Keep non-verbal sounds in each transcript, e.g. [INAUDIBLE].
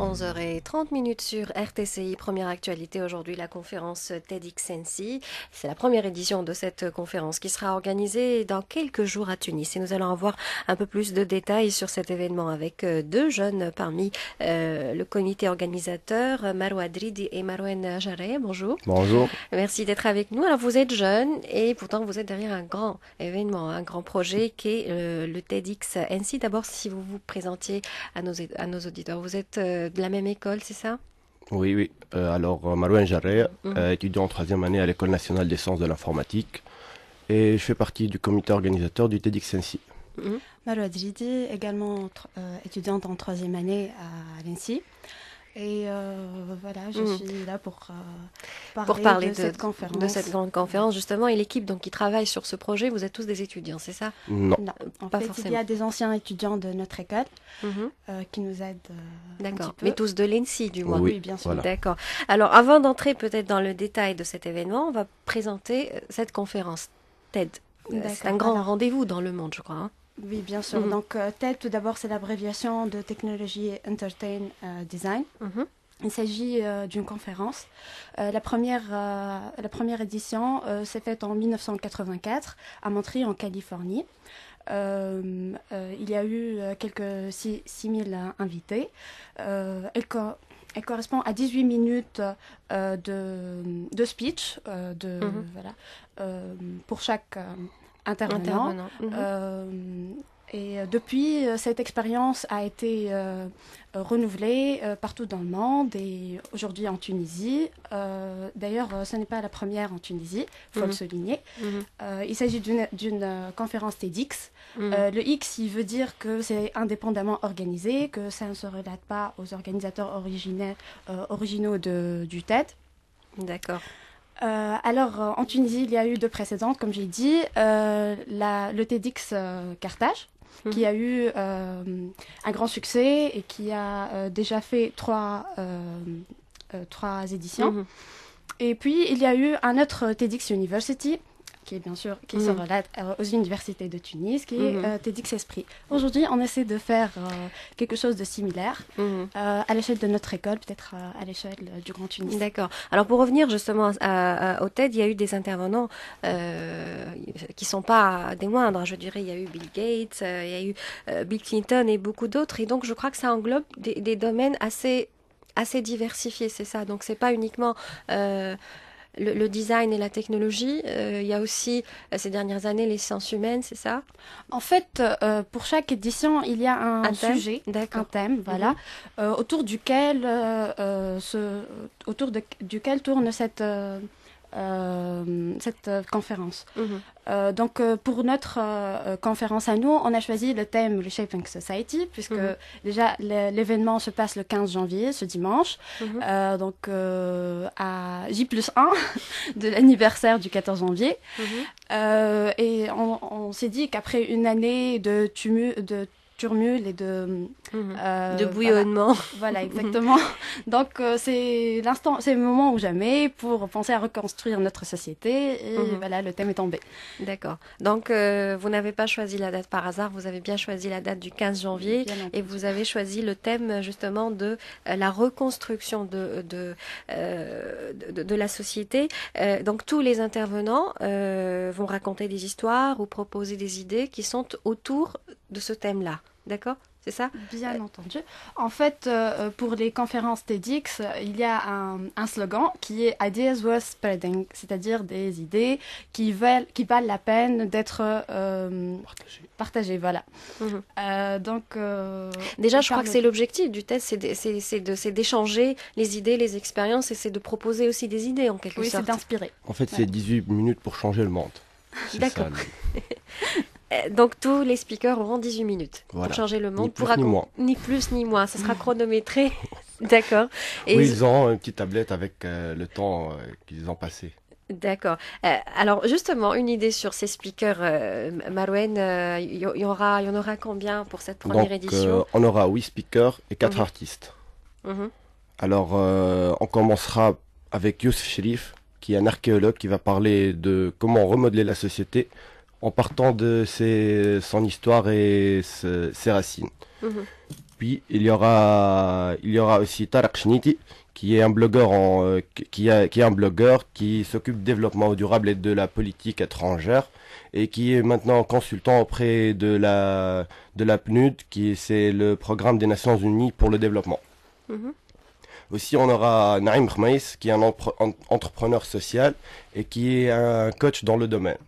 11h30 sur RTCI, première actualité aujourd'hui, la conférence TEDxNC. C'est la première édition de cette conférence qui sera organisée dans quelques jours à Tunis. Et nous allons avoir un peu plus de détails sur cet événement avec euh, deux jeunes parmi euh, le comité organisateur, Marwa Dridi et Marwen jare Bonjour. Bonjour. Merci d'être avec nous. Alors vous êtes jeunes et pourtant vous êtes derrière un grand événement, un grand projet qui est euh, le TEDxNC. D'abord, si vous vous présentiez à nos, à nos auditeurs, vous êtes de la même école, c'est ça Oui, oui. Euh, alors, euh, Marouane Jarret, mhm. euh, étudiante étudiant en troisième année à l'École nationale des sciences de l'informatique. Et je fais partie du comité organisateur du TEDx Sensi. Mhm. Marouane également étudiante en troisième année à l'INSI. Et euh, voilà, je mm. suis là pour, parler, euh, pour parler de, cette conférence. de, cette grande conférence. Justement, et l'équipe donc, qui travaille sur ce projet, vous êtes tous des étudiants, c'est ça Non. En pas fait, forcément. il y a des anciens étudiants de notre école mm-hmm. euh, qui nous aident. D'accord, mais tous de l'ENSI, du moins. Oui, bien sûr. D'accord. Alors, avant d'entrer peut-être dans le détail de cet événement, on va présenter cette conférence TED. C'est un grand rendez-vous dans le monde, je crois. Hein. Oui, bien sûr. Mhm. Donc, euh, TED, tout d'abord, c'est l'abréviation de Technology Entertain euh, Design. Mhm. Il s'agit euh, d'une conférence. la, première, la première édition s'est faite en 1984 à Monterey, en Californie. il y a eu quelques 6 000 invités. Elle, correspond à 18 minutes de, speech de, mhm. pour chaque intervenant. Mhm. Euh, et euh, depuis, euh, cette expérience a été renouvelée partout dans le monde et aujourd'hui en Tunisie. D'ailleurs, ce n'est pas la première en Tunisie, il faut mhm. le souligner. Mhm. il s'agit d'une conférence TEDx. le X, il veut dire que c'est indépendamment organisé, que ça ne se relate pas aux organisateurs originaires, originaux de, du TED. D'accord. Euh, alors, euh, en Tunisie, il y a eu deux précédentes, comme j'ai dit. Euh, le TEDx Carthage, qui mhm. a eu un grand succès et qui a déjà fait trois, éditions. Mhm. Et puis, il y a eu un autre TEDx University qui est bien sûr qui mm. se relate euh, aux universités de Tunis, qui est TEDxEsprit. Esprit. Aujourd'hui, on essaie de faire euh, quelque chose de similaire mm-hmm. euh, à l'échelle de notre école, peut-être à l'échelle du Grand Tunis. D'accord. Alors pour revenir justement au TED, il y a eu des intervenants qui sont pas des moindres. Hein. Je dirais, il y a eu Bill Gates, il y a eu Bill Clinton et beaucoup d'autres. Et donc, je crois que ça englobe des, domaines assez assez diversifiés, c'est ça. Donc, c'est pas uniquement le, design et la technologie. Euh, il y a aussi euh, ces dernières années les sciences humaines, c'est ça En fait, euh, pour chaque édition, il y a un, sujet, un thème, voilà, mhm. autour duquel ce, autour de, duquel tourne cette euh, cette euh, conférence. Mhm. Euh, donc pour notre conférence à nous, on a choisi le thème Reshaping Society, puisque mhm. déjà l'événement se passe le 15 janvier, ce dimanche, mhm. donc à J plus 1 [LAUGHS] de l'anniversaire du 14 janvier. et on, s'est dit qu'après une année de, de turmule et de, mhm. euh, de bouillonnement. Voilà, [LAUGHS] exactement. Donc euh, c'est l'instant, c'est le moment ou jamais pour penser à reconstruire notre société. Et mhm. voilà, le thème est tombé. D'accord. Donc euh, vous n'avez pas choisi la date par hasard, vous avez bien choisi la date du 15 janvier et vous avez choisi le thème justement de la reconstruction de, de, la société. donc tous les intervenants vont raconter des histoires ou proposer des idées qui sont autour de ce thème-là. D'accord c'est ça Bien euh, entendu. En fait, euh, euh, pour les conférences TEDx, il y a un, slogan qui est Ideas worth spreading, c'est-à-dire des idées qui, valent, qui valent la peine d'être partagées. Voilà. Mhm. donc, Déjà, je crois que c'est l'objectif du test, c'est d'échanger les idées, les expériences, et c'est de proposer aussi des idées en quelque sorte. Oui, c'est d'inspirer. En fait, c'est 18 minutes pour changer le monde. [LAUGHS] D'accord. [LAUGHS] Euh, donc tous les speakers auront 18 minutes pour changer le monde. Ni plus, ni, moins. ni plus ni moins. Ça sera [LAUGHS] chronométré. D'accord. Et... ils auront une petite tablette avec euh, le temps euh, qu'ils ont passé. D'accord. alors justement, une idée sur ces speakers, euh, Marouen, il y, aura, y en aura combien pour cette première édition On aura 8 speakers et 4 mhm. artistes. Mhm. Alors on commencera avec Youssef Sherif, qui est un archéologue qui va parler de comment remodeler la société en partant de ses, son histoire et ses, racines. Mhm. Puis il y aura, il y aura aussi Tarak Shniti qui est un blogueur en, euh, qui, a, qui est un blogueur qui s'occupe de développement durable et de la politique étrangère et qui est maintenant consultant auprès de la, de la PNUD, qui c'est le programme des Nations Unies pour le développement. Mhm. Aussi, on aura Naim Khmeis, qui est un entrepreneur social et qui est un coach dans le domaine.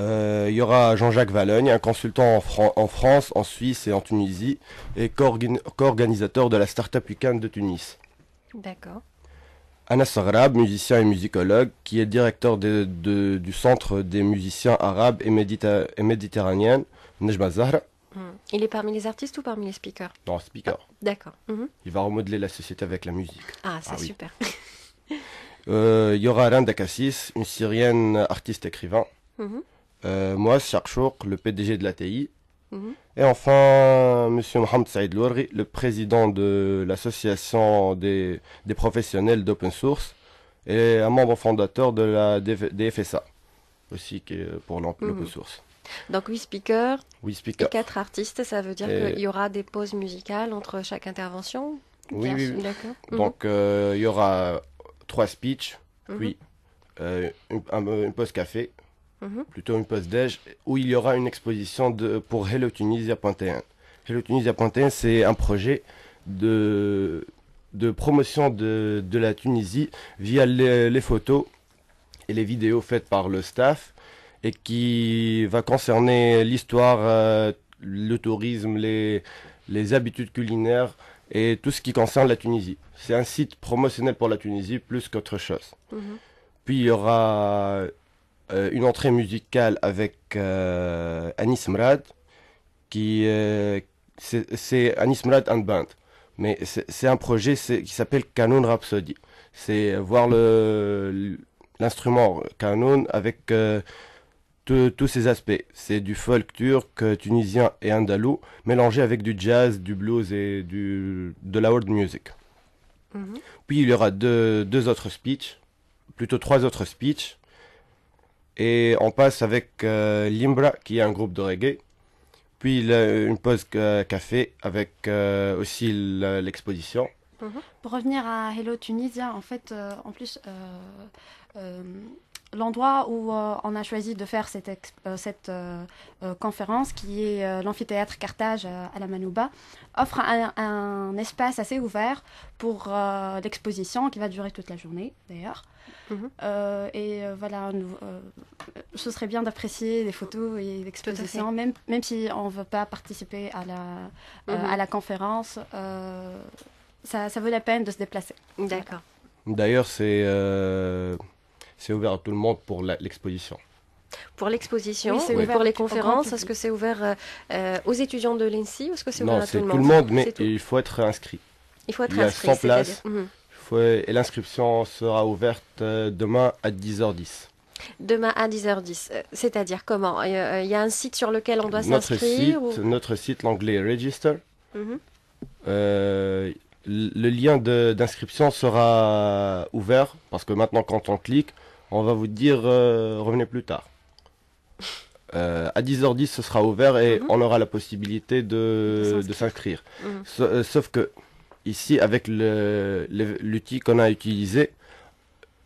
Euh, il y aura Jean-Jacques Valogne, un consultant en, France, en Suisse et en Tunisie, et co-organisateur de la start-up Startup Weekend de Tunis. D'accord. Anna Sarab, musicien et musicologue, qui est directeur du Centre des musiciens arabes et, méditerranéens, Nejma hmm. Il est parmi les artistes ou parmi les speakers Non, speaker. Ah, d'accord. Mhm. Il va remodeler la société avec la musique. Ah, ah c'est super. Euh, il y aura Randa Kassis, une syrienne artiste écrivain. Mhm. Euh, moi, le PDG de l'ATI. Mhm. Et enfin, Monsieur Mohamed Saïd Lourri, le président de l'association des, professionnels d'open source et un membre fondateur de la DFSA, aussi qui pour l'open mhm. source. Donc 8 speakers, quatre 4 artistes, ça veut dire qu'il y aura des pauses musicales entre chaque intervention Oui, mhm. Donc euh, il y aura trois speeches, puis euh, une pause café, Mhm. plutôt une poste déj, où il y aura une exposition de, pour Hello Tunisia Hello Tunisia c'est un projet de, de promotion de, de la Tunisie via les, photos et les vidéos faites par le staff et qui va concerner l'histoire, euh, le tourisme, les, les habitudes culinaires et tout ce qui concerne la Tunisie. C'est un site promotionnel pour la Tunisie plus qu'autre chose. Mhm. Puis il y aura euh, une entrée musicale avec euh, Anis Mrad, qui euh, c'est Anis Mrad and Band. Mais c'est un projet qui s'appelle Canon Rhapsody. C'est voir l'instrument canon avec tous ses aspects. C'est du folk turc, tunisien et andalou, mélangé avec du jazz, du blues et du, de la world music. Mhm. Puis il y aura deux, deux autres speeches, plutôt trois autres speeches, et on passe avec euh, Limbra, qui est un groupe de reggae. Puis une pause café avec euh, aussi l'exposition. Mhm. Pour revenir à Hello Tunisia, en fait, euh, en plus, l'endroit où euh, on a choisi de faire cette, euh, cette euh, conférence, qui est l'amphithéâtre Carthage à la Manouba, offre un, espace assez ouvert pour l'exposition qui va durer toute la journée d'ailleurs. Mhm. et voilà, nous, ce serait bien d'apprécier les photos et l'exposition, même, même si on ne veut pas participer à la, mhm. à la conférence. ça, ça vaut la peine de se déplacer. D'accord. D'ailleurs, c'est c'est ouvert à tout le monde pour l'exposition. Pour l'exposition, oui, pour les conférences, est-ce que c'est ouvert euh, aux étudiants de l'INSI ou est-ce que c'est ouvert à tout le monde c'est tout le monde, mais il faut être inscrit. Il faut être inscrit. Il y a mhm. et l'inscription sera ouverte euh, demain à 10h10. Demain à 10h10, euh, c'est-à-dire comment Il y a un site sur lequel on doit s'inscrire ou... Notre site, l'anglais Register. Mhm. le lien d'inscription sera ouvert parce que maintenant, quand on clique, on va vous dire euh, revenez plus tard. Euh, à 10h10, ce sera ouvert et mhm. on aura la possibilité de, s'inscrire. Mhm. Euh, sauf que ici, avec l'outil qu'on a utilisé,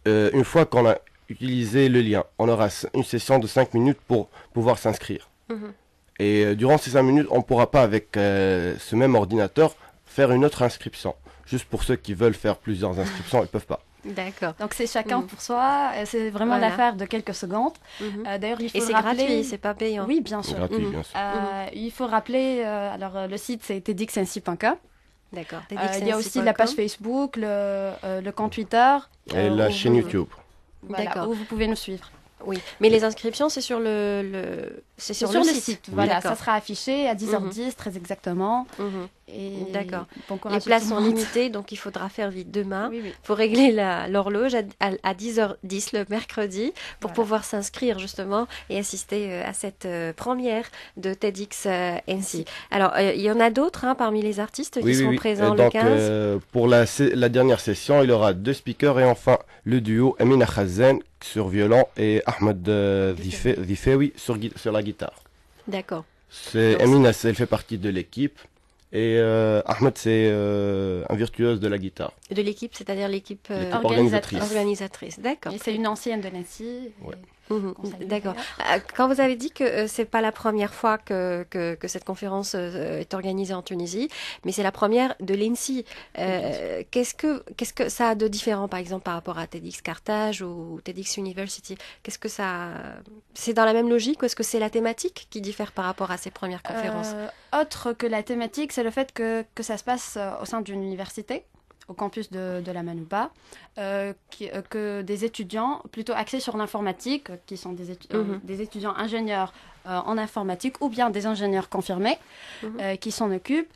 une fois qu'on a utilisé le lien, on aura une session de 5 minutes pour pouvoir s'inscrire. Mhm. Et durant ces 5 minutes, on ne pourra pas, avec ce même ordinateur, faire une autre inscription. Juste pour ceux qui veulent faire plusieurs inscriptions, ils ne peuvent pas. D'accord. Donc c'est chacun mm. pour soi, euh, c'est vraiment l'affaire de quelques secondes. Mm-hmm. Euh, d'ailleurs, il faut Et c'est rappeler... gratuit, c'est pas payant. Oui, bien sûr. Mm-hmm. Euh, il faut rappeler, alors le site c'est tedxnc.com. D'accord. il y a aussi la page Facebook, le, compte Twitter. Et la chaîne YouTube. D'accord. Où vous pouvez nous suivre. Oui, mais les inscriptions, c'est sur le, c'est sur, le, site. Voilà, ça sera affiché à 10h10 mhm. très exactement. Mhm. Et D'accord. les places sont limitées, donc il faudra faire vite demain. Il faut régler l'horloge à, 10h10 le mercredi pour pouvoir s'inscrire justement et assister euh, à cette euh, première de TEDx euh, NC. Alors, il y en a d'autres hein, parmi les artistes qui sont présents le 15. pour la, la dernière session, il y aura deux speakers et enfin le duo Amina Khazen sur violon et Ahmed Zifé, euh, sur, sur la guitare. D'accord. C'est Amina, elle fait partie de l'équipe. Et euh, Ahmed, c'est euh, un virtuose de la guitare. De l'équipe, c'est-à-dire l'équipe organisatrice. organisatrice. D'accord. c'est une ancienne de Nancy. Mhm. D'accord. Ah, quand vous avez dit que euh, c'est pas la première fois que, cette conférence euh, est organisée en Tunisie, mais c'est la première de l'INSI, euh, qu'est-ce que ça a de différent, par exemple, par rapport à TEDx Carthage ou TEDx University Qu'est-ce que ça C'est dans la même logique ou est-ce que c'est la thématique qui diffère par rapport à ces premières conférences Autre que la thématique, c'est le fait que ça se passe au sein d'une université au campus de, la Manouba, euh, euh, que des étudiants plutôt axés sur l'informatique, euh, qui sont des, mhm. étudiants ingénieurs en informatique ou bien des ingénieurs confirmés mhm. qui s'en occupent.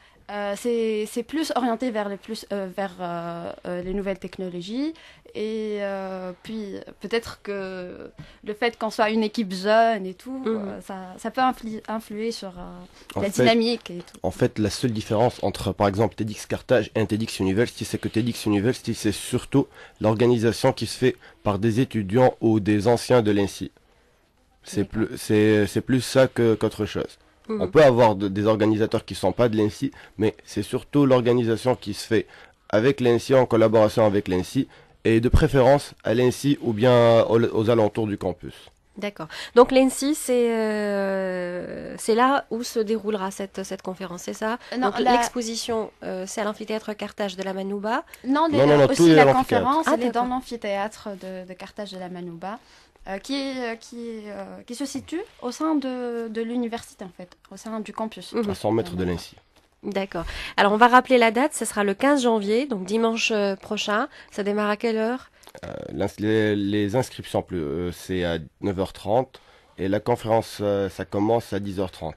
c'est plus orienté vers plus, vers, les nouvelles technologies et euh, puis, peut-être que le fait qu'on soit une équipe jeune et tout, mhm. euh, ça, ça, peut influer, sur euh, la dynamique En fait, la seule différence entre, par exemple, TEDx Carthage et TEDx University, c'est que TEDx University, c'est surtout l'organisation qui se fait par des étudiants ou des anciens de l'Insi C'est plus, c'est, plus ça qu'autre chose. Mhm. On peut avoir des organisateurs qui ne sont pas de l'Insi mais c'est surtout l'organisation qui se fait avec l'Insi en collaboration avec l'Insi et de préférence à l'ENSI ou bien aux, alentours du campus. D'accord. Donc l'ENSI, euh, c'est là où se déroulera cette, cette conférence, c'est ça non, L'exposition, euh, c'est à l'amphithéâtre Carthage de la Manouba. Non, non, non aussi la conférence, ah, est dans l'amphithéâtre de, Carthage de la Manouba. Euh, qui, qui, qui se situe au sein de, de l'université, en fait, au sein du campus. Mhm. À 100 mètres de l'ENSI. D'accord. Alors on va rappeler la date, ce sera le 15 janvier, donc dimanche euh, prochain. Ça démarre à quelle heure euh, les, les, inscriptions, plus euh, c'est à 9h30 et la conférence, ça commence à 10h30.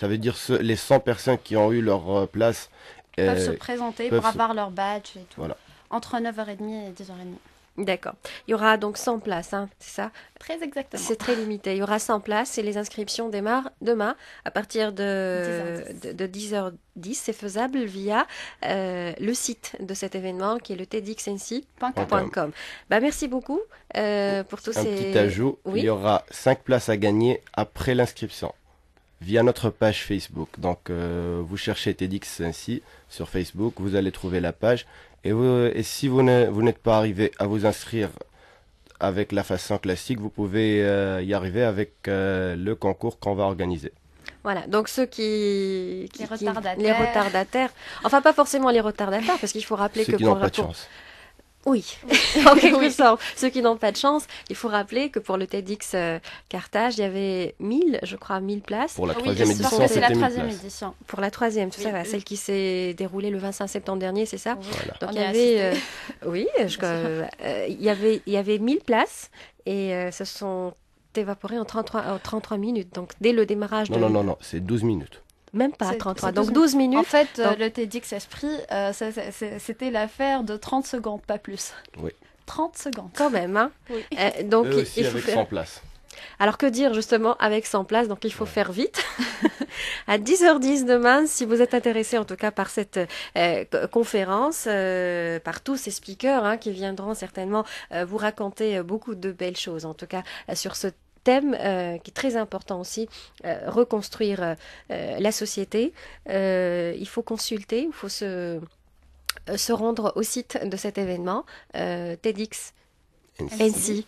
Ça veut dire que les 100 personnes qui ont eu leur place peuvent se présenter pour avoir leur badge et tout. Voilà. Entre 9h30 et 10h30. D'accord. Il y aura donc 100 places, hein, c'est ça Très exactement. C'est très limité. Il y aura 100 places et les inscriptions démarrent demain à partir de, 10h10. De, C'est faisable via euh, le site de cet événement qui est le tedxnc.com. Bah, merci beaucoup euh, pour tous ces... Un petit ajout, il y aura 5 places à gagner après l'inscription via notre page Facebook. Donc euh, vous cherchez TEDx ainsi sur Facebook, vous allez trouver la page. Et, si vous n'êtes pas arrivé à vous inscrire avec la façon classique, vous pouvez euh, y arriver avec euh, le concours qu'on va organiser. Voilà, donc ceux qui, les, retardataires. enfin pas forcément les retardataires, parce qu'il faut rappeler ceux que qui pour, pas de chance oui, [LAUGHS] en quelque sorte. Ceux qui n'ont pas de chance, il faut rappeler que pour le TEDx euh, Carthage, il y avait 1000, je crois, 1000 places. Pour la ah troisième oui, édition, c'était la troisième édition. Pour la troisième, tout ça, celle qui s'est déroulée le 25 septembre dernier, c'est ça Donc il y, avait, euh, oui, euh, il y avait, il y avait 1000 places et ça sont évaporé en 33, 33 minutes. Donc dès le démarrage. Non, non, non, non, c'est 12 minutes. Même pas 33. Donc 12 minutes. En fait, euh, le TEDx Esprit, euh, c'était l'affaire de 30 secondes, pas plus. Oui. 30 secondes. Quand même, hein. euh, donc, Eux aussi avec 100 places. Alors que dire justement avec 100 places, donc il faut faire vite. [LAUGHS] à 10h10 demain, si vous êtes intéressé en tout cas par cette conférence, par tous ces speakers hein, qui viendront certainement vous raconter beaucoup de belles choses, en tout cas sur ce thème euh, qui est très important aussi, euh, reconstruire euh, la société. il faut consulter, il faut se, se rendre au site de cet événement, TEDx et,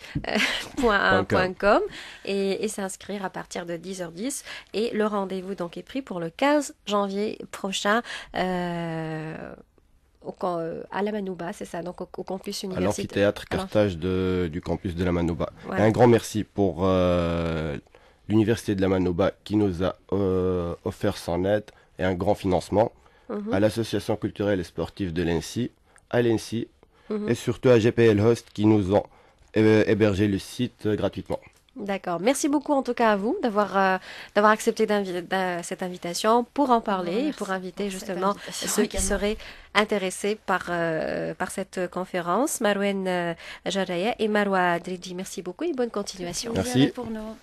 et s'inscrire à partir de 10h10. Et le rendez-vous donc est pris pour le 15 janvier prochain au, euh, à la Manouba, c'est ça, donc au, campus universitaire. À l'amphithéâtre Carthage du campus de la Manouba. Un grand merci pour euh, l'université de la Manouba qui nous a euh, offert son aide et un grand financement, mhm. à l'association culturelle et sportive de l'ENSI, à l'ENSI, mhm. et surtout à GPL Host qui nous ont hébergé le site gratuitement. D'accord. Merci beaucoup en tout cas à vous d'avoir euh, d'avoir accepté cette invitation pour en parler et pour inviter justement ceux qui seraient intéressés par euh, par cette euh, conférence. Marouen Jaraya et Marwa Dridi, merci beaucoup et bonne continuation. merci. Pour nous.